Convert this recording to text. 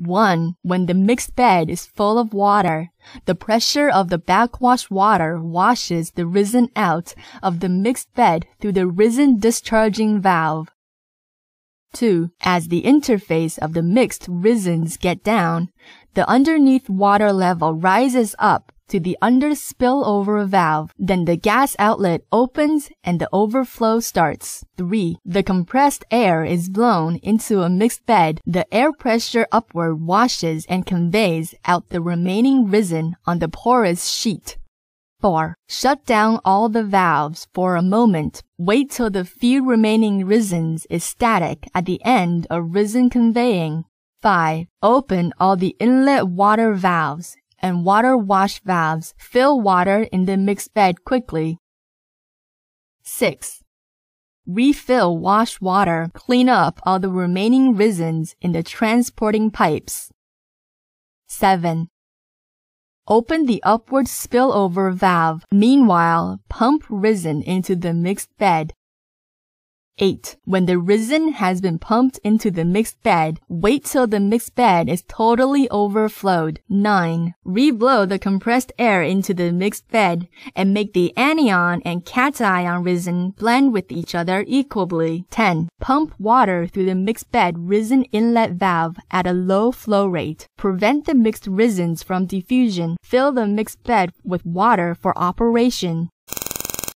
1. When the mixed bed is full of water, the pressure of the backwash water washes the resin out of the mixed bed through the resin discharging valve. 2. As the interface of the mixed resins get down, the underneath water level rises up to the under spillover valve. Then the gas outlet opens and the overflow starts. 3. The compressed air is blown into a mixed bed. The air pressure upward washes and conveys out the remaining resin on the porous sheet. 4. Shut down all the valves for a moment. Wait till the few remaining resins is static at the end of resin conveying. 5. Open all the inlet water valves and water wash valves fill water in the mixed bed quickly. 6. Refill wash water, clean up all the remaining resins in the transporting pipes. 7. Open the upward spillover valve. Meanwhile, pump resin into the mixed bed 8. When the resin has been pumped into the mixed bed, wait till the mixed bed is totally overflowed. 9. Reblow the compressed air into the mixed bed and make the anion and cation resin blend with each other equally. 10. Pump water through the mixed bed resin inlet valve at a low flow rate. Prevent the mixed resins from diffusion. Fill the mixed bed with water for operation.